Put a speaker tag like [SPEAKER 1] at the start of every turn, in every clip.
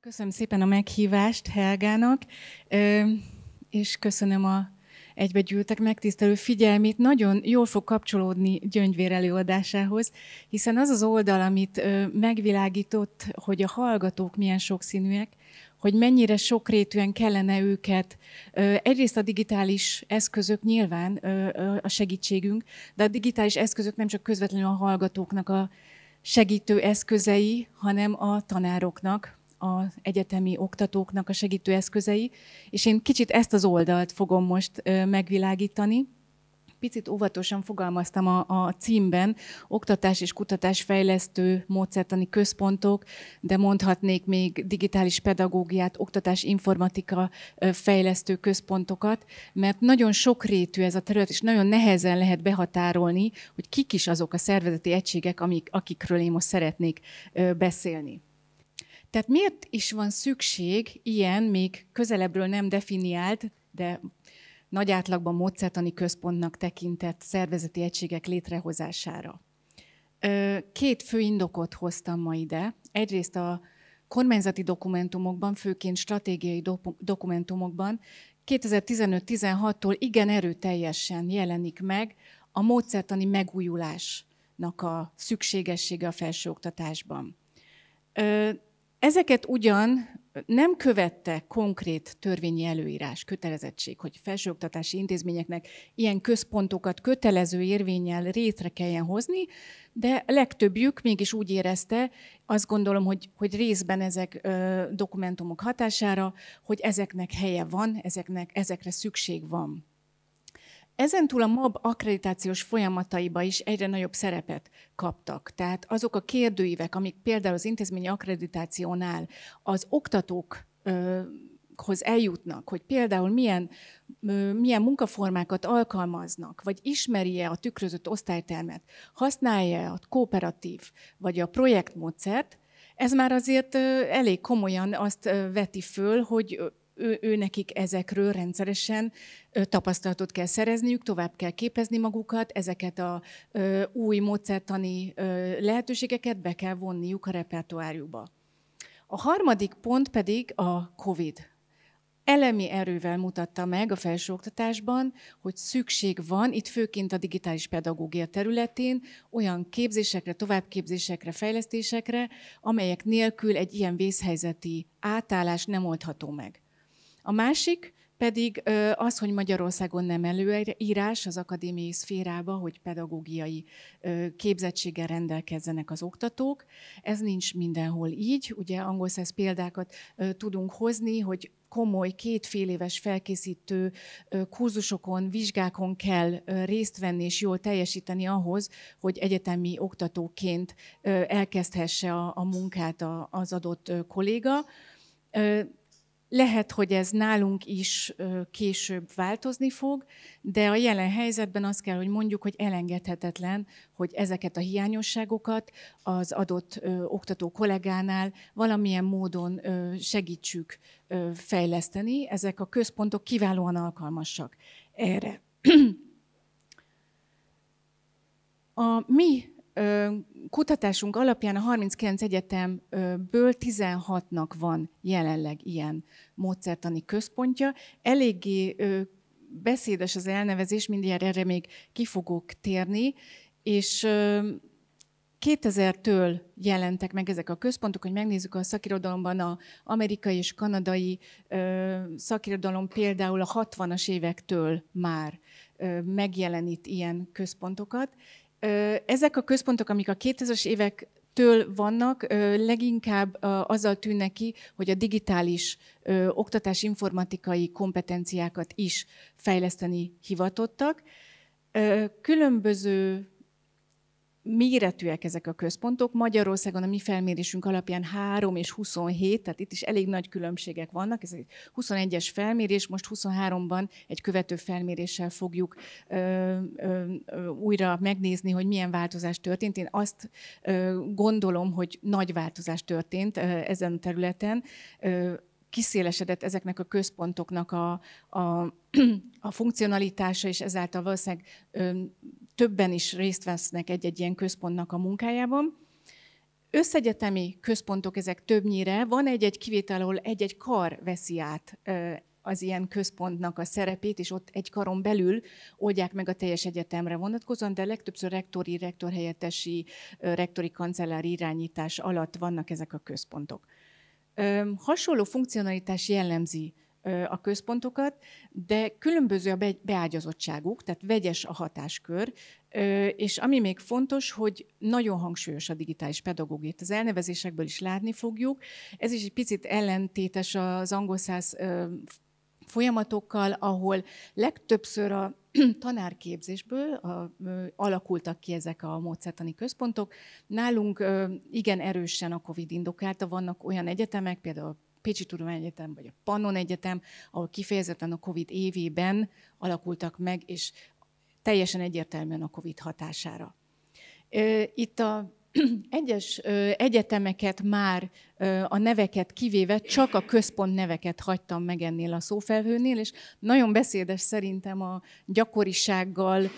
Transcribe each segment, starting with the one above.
[SPEAKER 1] Köszönöm szépen a meghívást Helgának, és köszönöm a egybegyűltek megtisztelő figyelmét. Nagyon jól fog kapcsolódni Gyöngyvér előadásához, hiszen az az oldal, amit megvilágított, hogy a hallgatók milyen sokszínűek, hogy mennyire sokrétűen kellene őket. Egyrészt a digitális eszközök nyilván a segítségünk, de a digitális eszközök nem csak közvetlenül a hallgatóknak a segítő eszközei, hanem a tanároknak, az egyetemi oktatóknak a segítő eszközei, és én kicsit ezt az oldalt fogom most megvilágítani. Picit óvatosan fogalmaztam a, a címben, oktatás és kutatás fejlesztő módszertani központok, de mondhatnék még digitális pedagógiát, oktatás informatika fejlesztő központokat, mert nagyon sokrétű ez a terület, és nagyon nehezen lehet behatárolni, hogy kik is azok a szervezeti egységek, amik, akikről én most szeretnék beszélni. Tehát miért is van szükség ilyen, még közelebbről nem definiált, de nagy átlagban módszertani központnak tekintett szervezeti egységek létrehozására? Két fő indokot hoztam ma ide. Egyrészt a kormányzati dokumentumokban, főként stratégiai dokumentumokban 2015-16-tól igen erőteljesen jelenik meg a módszertani megújulásnak a szükségessége a felsőoktatásban. Ezeket ugyan nem követte konkrét törvényi előírás, kötelezettség, hogy felsőoktatási intézményeknek ilyen központokat kötelező érvényel rétre kelljen hozni, de legtöbbjük mégis úgy érezte, azt gondolom, hogy, hogy részben ezek ö, dokumentumok hatására, hogy ezeknek helye van, ezeknek, ezekre szükség van. Ezentúl a MAB akkreditációs folyamataiba is egyre nagyobb szerepet kaptak. Tehát azok a kérdőívek, amik például az intézményi akkreditációnál az oktatókhoz eljutnak, hogy például milyen, milyen munkaformákat alkalmaznak, vagy ismerje a tükrözött osztálytermet, használja a kooperatív vagy a projektmódszert, ez már azért elég komolyan azt veti föl, hogy ő, ő nekik ezekről rendszeresen tapasztalatot kell szerezniük, tovább kell képezni magukat, ezeket a ö, új módszertani ö, lehetőségeket be kell vonniuk a repertoárjukba. A harmadik pont pedig a COVID. Elemi erővel mutatta meg a felsőoktatásban, hogy szükség van, itt főként a digitális pedagógia területén, olyan képzésekre, továbbképzésekre, fejlesztésekre, amelyek nélkül egy ilyen vészhelyzeti átállás nem oldható meg. A másik pedig az, hogy Magyarországon nem előírás az akadémiai szférába, hogy pedagógiai képzettséggel rendelkezzenek az oktatók. Ez nincs mindenhol így. Ugye angol száz példákat tudunk hozni, hogy komoly, két fél éves felkészítő kurzusokon, vizsgákon kell részt venni és jól teljesíteni ahhoz, hogy egyetemi oktatóként elkezdhesse a, a munkát az adott kolléga lehet, hogy ez nálunk is később változni fog, de a jelen helyzetben azt kell, hogy mondjuk, hogy elengedhetetlen, hogy ezeket a hiányosságokat az adott oktató kollégánál valamilyen módon segítsük fejleszteni. Ezek a központok kiválóan alkalmasak erre. A mi kutatásunk alapján a 39 egyetemből 16-nak van jelenleg ilyen módszertani központja. Eléggé beszédes az elnevezés, mindjárt erre még ki fogok térni, és 2000-től jelentek meg ezek a központok, hogy megnézzük a szakirodalomban a amerikai és kanadai szakirodalom például a 60-as évektől már megjelenít ilyen központokat, ezek a központok, amik a 2000-es évek től vannak, leginkább azzal tűnnek ki, hogy a digitális oktatás informatikai kompetenciákat is fejleszteni hivatottak. Különböző méretűek ezek a központok. Magyarországon a mi felmérésünk alapján 3 és 27, tehát itt is elég nagy különbségek vannak. Ez egy 21-es felmérés, most 23-ban egy követő felméréssel fogjuk ö, ö, ö, újra megnézni, hogy milyen változás történt. Én azt ö, gondolom, hogy nagy változás történt ö, ezen a területen. Ö, kiszélesedett ezeknek a központoknak a, a, a funkcionalitása, és ezáltal valószínűleg többen is részt vesznek egy-egy ilyen központnak a munkájában. Összegyetemi központok ezek többnyire, van egy-egy kivétel, ahol egy-egy kar veszi át az ilyen központnak a szerepét, és ott egy karon belül oldják meg a teljes egyetemre vonatkozóan, de legtöbbször rektori, rektorhelyettesi, rektori kancellár irányítás alatt vannak ezek a központok. Hasonló funkcionalitás jellemzi a központokat, de különböző a beágyazottságuk, tehát vegyes a hatáskör, és ami még fontos, hogy nagyon hangsúlyos a digitális pedagógia. Az elnevezésekből is látni fogjuk. Ez is egy picit ellentétes az angol száz folyamatokkal, ahol legtöbbször a tanárképzésből a, ö, alakultak ki ezek a módszertani központok. Nálunk ö, igen erősen a COVID indokálta, vannak olyan egyetemek, például Pécsi Tudományegyetem, vagy a Pannon Egyetem, ahol kifejezetten a COVID évében alakultak meg, és teljesen egyértelműen a COVID hatására. Itt a egyes egyetemeket már a neveket kivéve csak a központ neveket hagytam meg ennél a szófelhőnél, és nagyon beszédes szerintem a gyakorisággal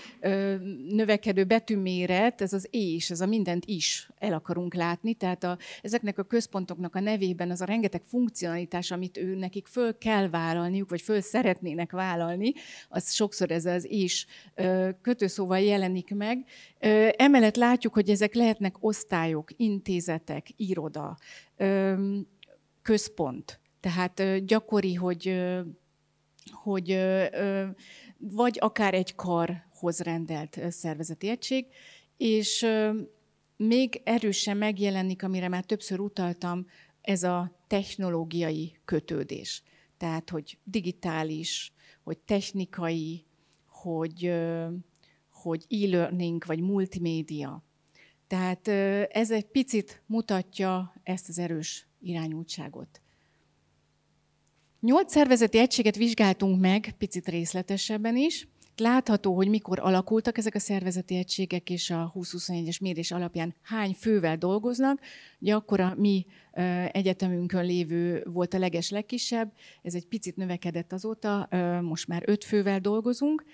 [SPEAKER 1] növekedő betűméret, ez az é is, ez a mindent is el akarunk látni, tehát a, ezeknek a központoknak a nevében az a rengeteg funkcionalitás, amit ő nekik föl kell vállalniuk, vagy föl szeretnének vállalni, az sokszor ez az is kötőszóval jelenik meg. Emellett látjuk, hogy ezek lehetnek osztályok, intézetek, iroda, központ. Tehát gyakori, hogy, hogy vagy akár egy karhoz rendelt szervezeti egység, és még erősen megjelenik, amire már többször utaltam, ez a technológiai kötődés. Tehát, hogy digitális, hogy technikai, hogy, hogy e-learning, vagy multimédia. Tehát ez egy picit mutatja ezt az erős irányultságot. Nyolc szervezeti egységet vizsgáltunk meg, picit részletesebben is. Látható, hogy mikor alakultak ezek a szervezeti egységek, és a 2021-es mérés alapján hány fővel dolgoznak. Ugye akkor a mi egyetemünkön lévő volt a leges legkisebb, ez egy picit növekedett azóta, most már öt fővel dolgozunk,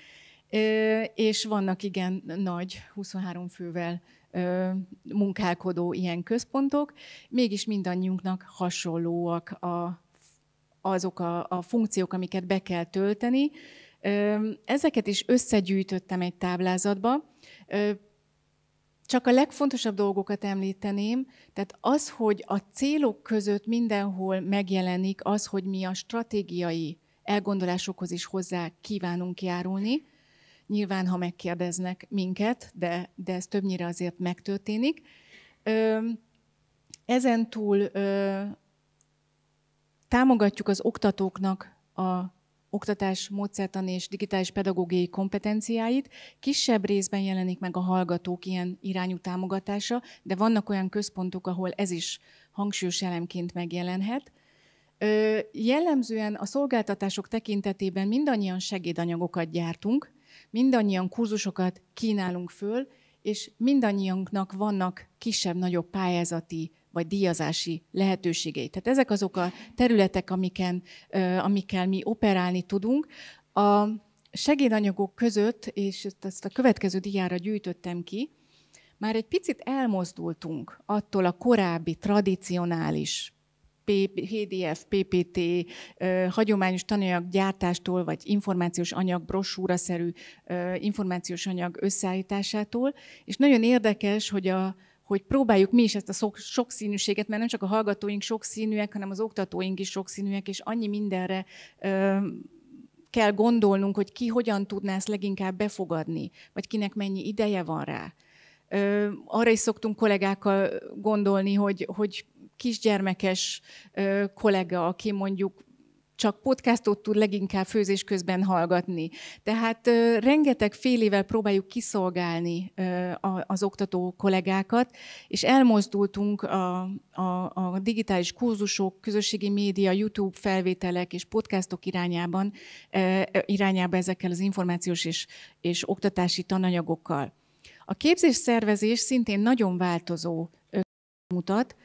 [SPEAKER 1] és vannak igen nagy, 23 fővel munkálkodó ilyen központok, mégis mindannyiunknak hasonlóak a, azok a, a funkciók, amiket be kell tölteni. Ezeket is összegyűjtöttem egy táblázatba. Csak a legfontosabb dolgokat említeném, tehát az, hogy a célok között mindenhol megjelenik az, hogy mi a stratégiai elgondolásokhoz is hozzá kívánunk járulni, nyilván, ha megkérdeznek minket, de, de ez többnyire azért megtörténik. Ezen túl támogatjuk az oktatóknak a oktatás módszertani és digitális pedagógiai kompetenciáit. Kisebb részben jelenik meg a hallgatók ilyen irányú támogatása, de vannak olyan központok, ahol ez is hangsúlyos elemként megjelenhet. Jellemzően a szolgáltatások tekintetében mindannyian segédanyagokat gyártunk, Mindannyian kurzusokat kínálunk föl, és mindannyiunknak vannak kisebb-nagyobb pályázati vagy díjazási lehetőségei. Tehát ezek azok a területek, amiken, amikkel mi operálni tudunk. A segédanyagok között, és ezt a következő diára gyűjtöttem ki, már egy picit elmozdultunk attól a korábbi tradicionális PDF, PPT, hagyományos tananyag gyártástól, vagy információs anyag, brosúraszerű információs anyag összeállításától. És nagyon érdekes, hogy a, hogy próbáljuk mi is ezt a sok, sokszínűséget, mert nem csak a hallgatóink sokszínűek, hanem az oktatóink is sokszínűek, és annyi mindenre ö, kell gondolnunk, hogy ki hogyan tudná ezt leginkább befogadni, vagy kinek mennyi ideje van rá. Ö, arra is szoktunk kollégákkal gondolni, hogy, hogy kisgyermekes kollega, aki mondjuk csak podcastot tud leginkább főzés közben hallgatni. Tehát ö, rengeteg évvel próbáljuk kiszolgálni ö, a, az oktató kollégákat, és elmozdultunk a, a, a digitális kurzusok, közösségi média, YouTube felvételek és podcastok irányában, ö, irányába ezekkel az információs és, és oktatási tananyagokkal. A képzés szervezés szintén nagyon változó mutat,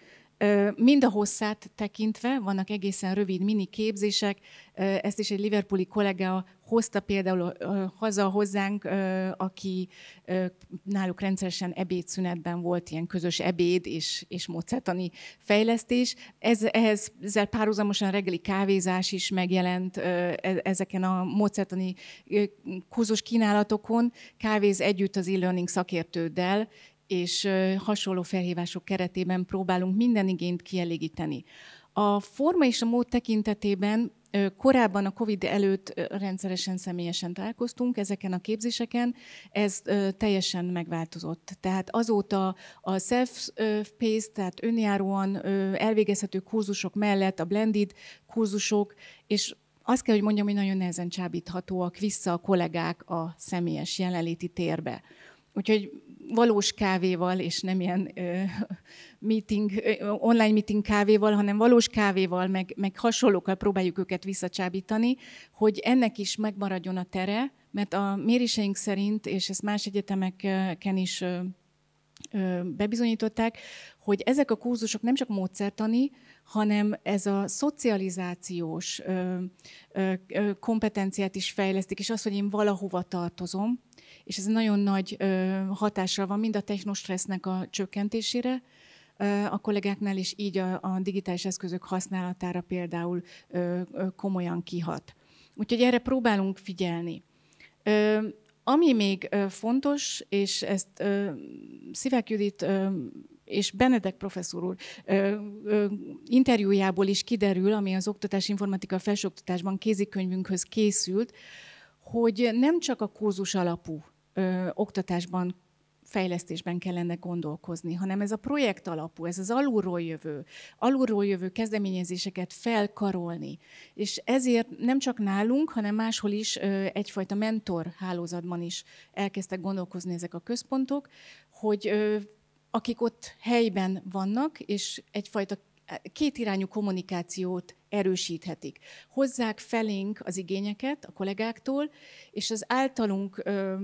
[SPEAKER 1] Mind a hosszát tekintve vannak egészen rövid mini képzések, ezt is egy Liverpooli kollega hozta például haza hozzánk, aki náluk rendszeresen ebédszünetben volt ilyen közös ebéd és, és módszertani fejlesztés. Ez, ehhez, ezzel párhuzamosan reggeli kávézás is megjelent e, ezeken a módszertani közös kínálatokon, kávéz együtt az e-learning szakértőddel, és hasonló felhívások keretében próbálunk minden igényt kielégíteni. A forma és a mód tekintetében Korábban a COVID előtt rendszeresen személyesen találkoztunk ezeken a képzéseken, ez teljesen megváltozott. Tehát azóta a self-paced, tehát önjáróan elvégezhető kurzusok mellett a blended kurzusok, és azt kell, hogy mondjam, hogy nagyon nehezen csábíthatóak vissza a kollégák a személyes jelenléti térbe. Úgyhogy valós kávéval, és nem ilyen ö, meeting, ö, online meeting kávéval, hanem valós kávéval, meg, meg hasonlókkal próbáljuk őket visszacsábítani, hogy ennek is megmaradjon a tere, mert a méréseink szerint, és ezt más egyetemeken is ö, ö, bebizonyították, hogy ezek a kurzusok nem csak módszertani, hanem ez a szocializációs ö, ö, kompetenciát is fejlesztik, és az, hogy én valahova tartozom, és ez nagyon nagy hatással van mind a technostressznek a csökkentésére, a kollégáknál is így a, a digitális eszközök használatára például komolyan kihat. Úgyhogy erre próbálunk figyelni. Ami még fontos, és ezt Szivák Judit és Benedek professzor úr interjújából is kiderül, ami az Oktatás Informatika Felsőoktatásban kézikönyvünkhöz készült, hogy nem csak a kózus alapú ö, oktatásban, fejlesztésben kellene gondolkozni, hanem ez a projekt alapú, ez az alulról jövő, alulról jövő kezdeményezéseket felkarolni. És ezért nem csak nálunk, hanem máshol is ö, egyfajta mentor hálózatban is elkezdtek gondolkozni ezek a központok, hogy ö, akik ott helyben vannak, és egyfajta e, kétirányú kommunikációt erősíthetik. Hozzák felénk az igényeket a kollégáktól, és az általunk ö,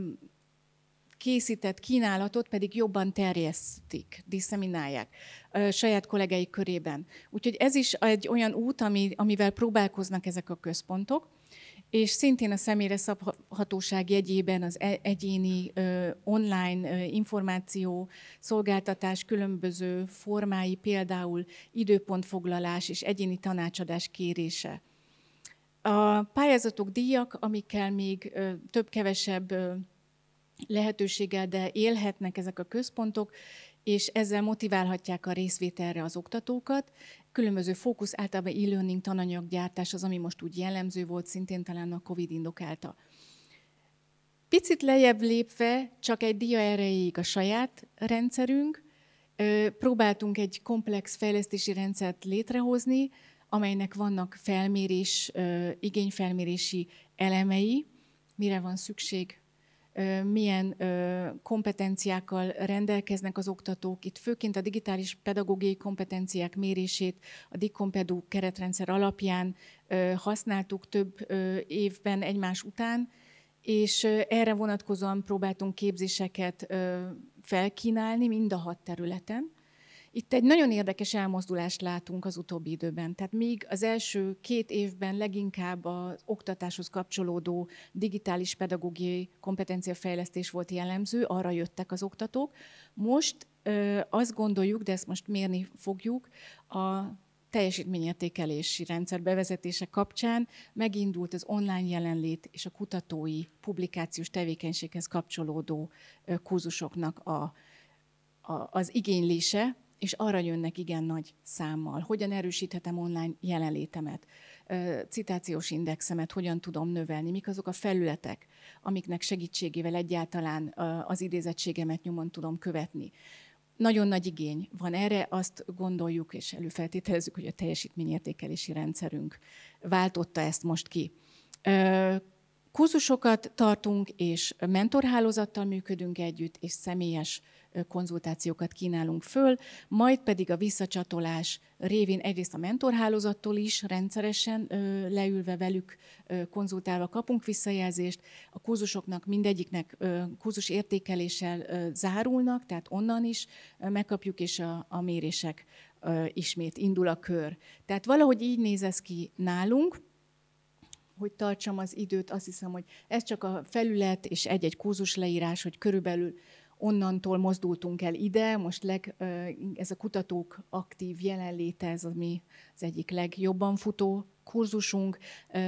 [SPEAKER 1] készített kínálatot pedig jobban terjesztik, diszeminálják saját kollégei körében. Úgyhogy ez is egy olyan út, ami, amivel próbálkoznak ezek a központok, és szintén a személyre szabhatóság jegyében az e-, egyéni online információ, szolgáltatás különböző formái, például időpontfoglalás és egyéni tanácsadás kérése. A pályázatok díjak, amikkel még több-kevesebb lehetőséggel, de élhetnek ezek a központok, és ezzel motiválhatják a részvételre az oktatókat. Különböző fókusz, általában e-learning tananyaggyártás az, ami most úgy jellemző volt, szintén talán a COVID indokálta. Picit lejjebb lépve, csak egy dia erejéig a saját rendszerünk, próbáltunk egy komplex fejlesztési rendszert létrehozni, amelynek vannak felmérés, igényfelmérési elemei, mire van szükség milyen kompetenciákkal rendelkeznek az oktatók. Itt főként a digitális pedagógiai kompetenciák mérését a Dikompedú keretrendszer alapján használtuk több évben egymás után, és erre vonatkozóan próbáltunk képzéseket felkínálni mind a hat területen itt egy nagyon érdekes elmozdulást látunk az utóbbi időben. Tehát míg az első két évben leginkább az oktatáshoz kapcsolódó digitális pedagógiai kompetenciafejlesztés volt jellemző, arra jöttek az oktatók. Most ö, azt gondoljuk, de ezt most mérni fogjuk, a teljesítményértékelési rendszer bevezetése kapcsán megindult az online jelenlét és a kutatói publikációs tevékenységhez kapcsolódó kurzusoknak a, a, az igénylése, és arra jönnek igen nagy számmal. Hogyan erősíthetem online jelenlétemet, citációs indexemet, hogyan tudom növelni, mik azok a felületek, amiknek segítségével egyáltalán az idézettségemet nyomon tudom követni. Nagyon nagy igény van erre, azt gondoljuk és előfeltételezzük, hogy a teljesítményértékelési rendszerünk váltotta ezt most ki. Kurzusokat tartunk, és mentorhálózattal működünk együtt, és személyes konzultációkat kínálunk föl, majd pedig a visszacsatolás révén egyrészt a mentorhálózattól is rendszeresen leülve velük konzultálva kapunk visszajelzést, a kurzusoknak mindegyiknek kurzus értékeléssel zárulnak, tehát onnan is megkapjuk, és a, a mérések ismét indul a kör. Tehát valahogy így néz ez ki nálunk, hogy tartsam az időt, azt hiszem, hogy ez csak a felület és egy-egy kurzus leírás, hogy körülbelül onnantól mozdultunk el ide, most leg, ez a kutatók aktív jelenléte, ez ami az egyik legjobban futó kurzusunk,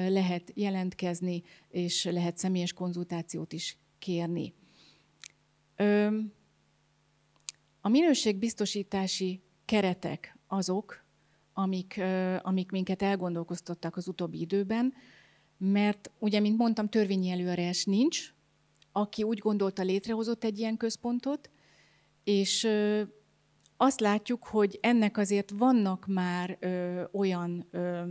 [SPEAKER 1] lehet jelentkezni, és lehet személyes konzultációt is kérni. A minőségbiztosítási keretek azok, amik, amik minket elgondolkoztattak az utóbbi időben, mert ugye, mint mondtam, törvényi előírás nincs, aki úgy gondolta, létrehozott egy ilyen központot, és azt látjuk, hogy ennek azért vannak már ö, olyan ö,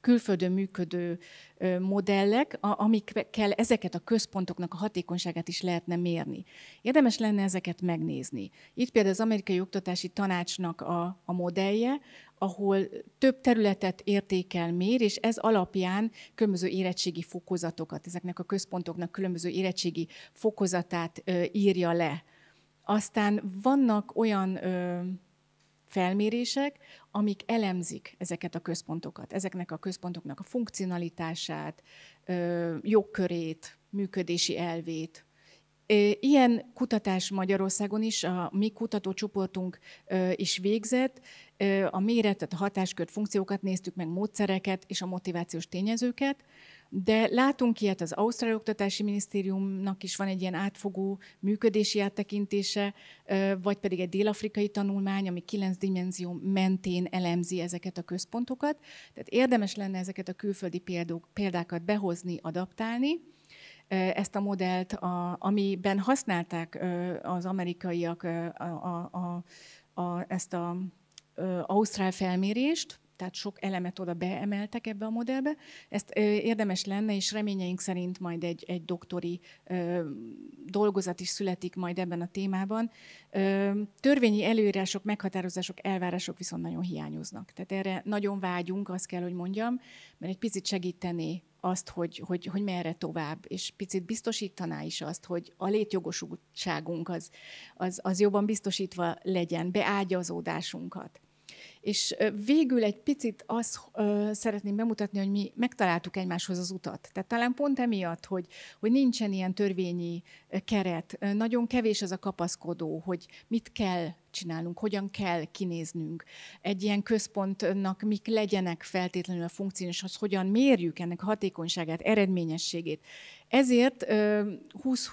[SPEAKER 1] külföldön működő ö, modellek, a, amikkel ezeket a központoknak a hatékonyságát is lehetne mérni. Érdemes lenne ezeket megnézni. Itt például az Amerikai Oktatási Tanácsnak a, a modellje, ahol több területet értékel, mér, és ez alapján különböző érettségi fokozatokat, ezeknek a központoknak különböző érettségi fokozatát írja le. Aztán vannak olyan felmérések, amik elemzik ezeket a központokat, ezeknek a központoknak a funkcionalitását, jogkörét, működési elvét, Ilyen kutatás Magyarországon is, a mi kutatócsoportunk is végzett, a méretet, a hatáskört, funkciókat néztük meg, módszereket és a motivációs tényezőket, de látunk ilyet, az Ausztrál Oktatási Minisztériumnak is van egy ilyen átfogó működési áttekintése, vagy pedig egy dél-afrikai tanulmány, ami kilenc dimenzió mentén elemzi ezeket a központokat. Tehát érdemes lenne ezeket a külföldi példákat behozni, adaptálni, ezt a modellt, a, amiben használták az amerikaiak a, a, a, a, ezt az ausztrál felmérést, tehát sok elemet oda beemeltek ebbe a modellbe. Ezt ö, érdemes lenne, és reményeink szerint majd egy, egy doktori ö, dolgozat is születik majd ebben a témában. Ö, törvényi előírások, meghatározások, elvárások viszont nagyon hiányoznak. Tehát erre nagyon vágyunk, azt kell, hogy mondjam, mert egy picit segítené azt, hogy, hogy, hogy merre tovább, és picit biztosítaná is azt, hogy a létjogosultságunk az, az, az jobban biztosítva legyen, beágyazódásunkat. És végül egy picit azt ö, szeretném bemutatni, hogy mi megtaláltuk egymáshoz az utat. Tehát talán pont emiatt, hogy, hogy nincsen ilyen törvényi keret, nagyon kevés az a kapaszkodó, hogy mit kell csinálunk, hogyan kell kinéznünk. Egy ilyen központnak mik legyenek feltétlenül a funkción, és az hogyan mérjük ennek hatékonyságát, eredményességét. Ezért 20,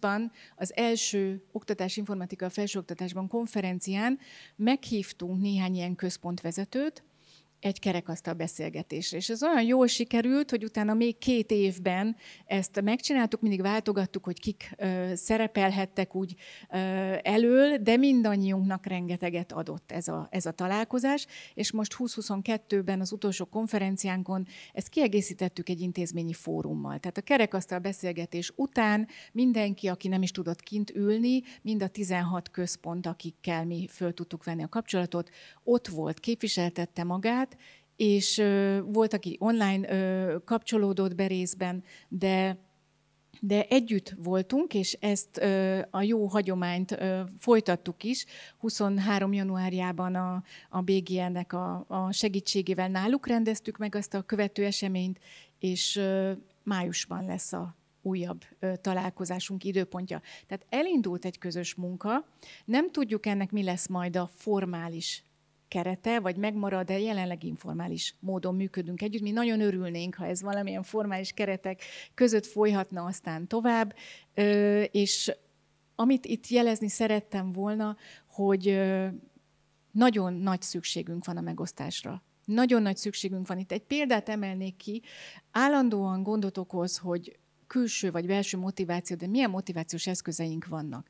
[SPEAKER 1] ban az első oktatás informatika a felsőoktatásban konferencián meghívtunk néhány ilyen központvezetőt, egy kerekasztal beszélgetésre. És ez olyan jól sikerült, hogy utána még két évben ezt megcsináltuk, mindig váltogattuk, hogy kik ö, szerepelhettek úgy ö, elől, de mindannyiunknak rengeteget adott ez a, ez a találkozás, és most 2022-ben az utolsó konferenciánkon ezt kiegészítettük egy intézményi fórummal. Tehát a kerekasztal beszélgetés után mindenki, aki nem is tudott kint ülni, mind a 16 központ, akikkel mi föl tudtuk venni a kapcsolatot, ott volt, képviseltette magát, munkát, és volt, aki online kapcsolódott be részben, de, de együtt voltunk, és ezt a jó hagyományt folytattuk is. 23. januárjában a, a BGN-nek a, a segítségével náluk rendeztük meg azt a követő eseményt, és májusban lesz a újabb találkozásunk időpontja. Tehát elindult egy közös munka, nem tudjuk ennek mi lesz majd a formális kerete, vagy megmarad, de jelenleg informális módon működünk együtt. Mi nagyon örülnénk, ha ez valamilyen formális keretek között folyhatna aztán tovább, és amit itt jelezni szerettem volna, hogy nagyon nagy szükségünk van a megosztásra. Nagyon nagy szükségünk van. Itt egy példát emelnék ki. Állandóan gondot okoz, hogy külső vagy belső motiváció, de milyen motivációs eszközeink vannak.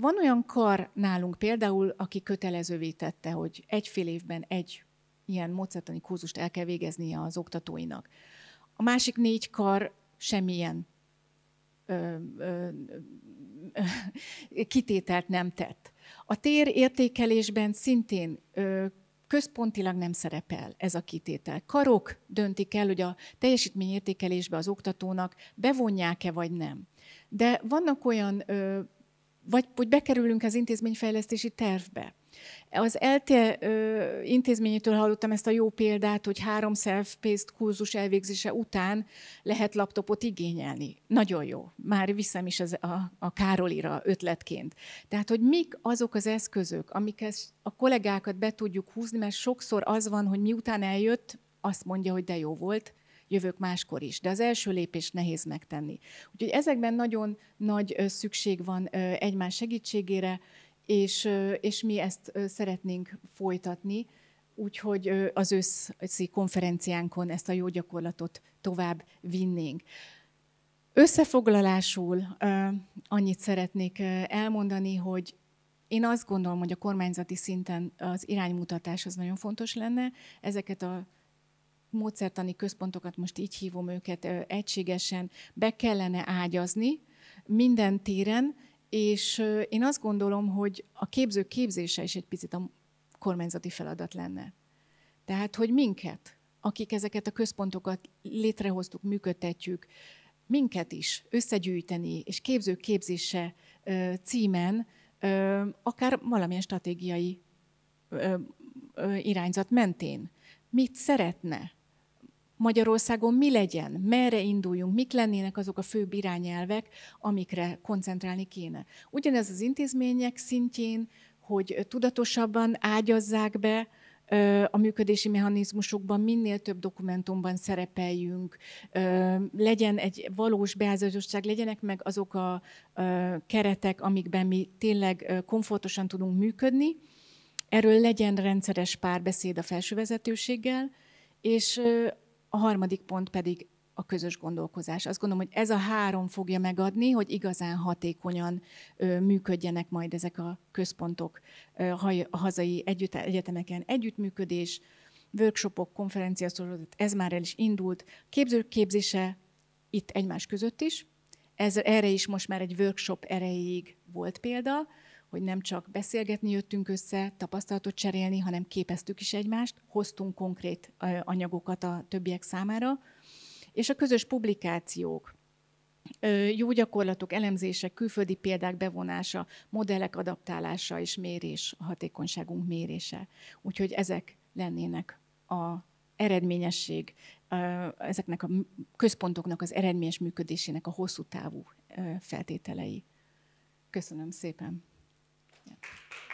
[SPEAKER 1] Van olyan kar nálunk például, aki kötelezővé tette, hogy egyfél évben egy ilyen módszertani kurzust el kell végeznie az oktatóinak. A másik négy kar semmilyen ö, ö, ö, kitételt nem tett. A tér értékelésben szintén ö, központilag nem szerepel ez a kitétel. Karok döntik el, hogy a teljesítményértékelésbe az oktatónak bevonják-e vagy nem. De vannak olyan ö, vagy hogy bekerülünk az intézményfejlesztési tervbe. Az ELTE intézményétől hallottam ezt a jó példát, hogy három self-paced kurzus elvégzése után lehet laptopot igényelni. Nagyon jó. Már viszem is az, a, a Károlira ötletként. Tehát, hogy mik azok az eszközök, amiket a kollégákat be tudjuk húzni, mert sokszor az van, hogy miután eljött, azt mondja, hogy de jó volt, jövök máskor is. De az első lépés nehéz megtenni. Úgyhogy ezekben nagyon nagy szükség van egymás segítségére, és, és mi ezt szeretnénk folytatni, úgyhogy az őszi konferenciánkon ezt a jó gyakorlatot tovább vinnénk. Összefoglalásul annyit szeretnék elmondani, hogy én azt gondolom, hogy a kormányzati szinten az iránymutatás az nagyon fontos lenne. Ezeket a módszertani központokat, most így hívom őket, egységesen be kellene ágyazni minden téren, és én azt gondolom, hogy a képző képzése is egy picit a kormányzati feladat lenne. Tehát, hogy minket, akik ezeket a központokat létrehoztuk, működtetjük, minket is összegyűjteni, és képző képzése címen akár valamilyen stratégiai irányzat mentén. Mit szeretne Magyarországon mi legyen, merre induljunk, mik lennének azok a főbb irányelvek, amikre koncentrálni kéne. Ugyanez az intézmények szintjén, hogy tudatosabban ágyazzák be, a működési mechanizmusokban minél több dokumentumban szerepeljünk, legyen egy valós beállítottság, legyenek meg azok a keretek, amikben mi tényleg komfortosan tudunk működni. Erről legyen rendszeres párbeszéd a felsővezetőséggel, és a harmadik pont pedig a közös gondolkozás. Azt gondolom, hogy ez a három fogja megadni, hogy igazán hatékonyan ö, működjenek majd ezek a központok ö, a hazai együtt, egyetemeken. Együttműködés, workshopok, konferenciaszorozat, ez már el is indult. Képzők képzése itt egymás között is. Ez, erre is most már egy workshop erejéig volt példa hogy nem csak beszélgetni jöttünk össze, tapasztalatot cserélni, hanem képeztük is egymást, hoztunk konkrét anyagokat a többiek számára, és a közös publikációk, jó gyakorlatok elemzése, külföldi példák bevonása, modellek adaptálása és mérés, a hatékonyságunk mérése. Úgyhogy ezek lennének a eredményesség, ezeknek a központoknak az eredményes működésének a hosszú távú feltételei. Köszönöm szépen! Yeah.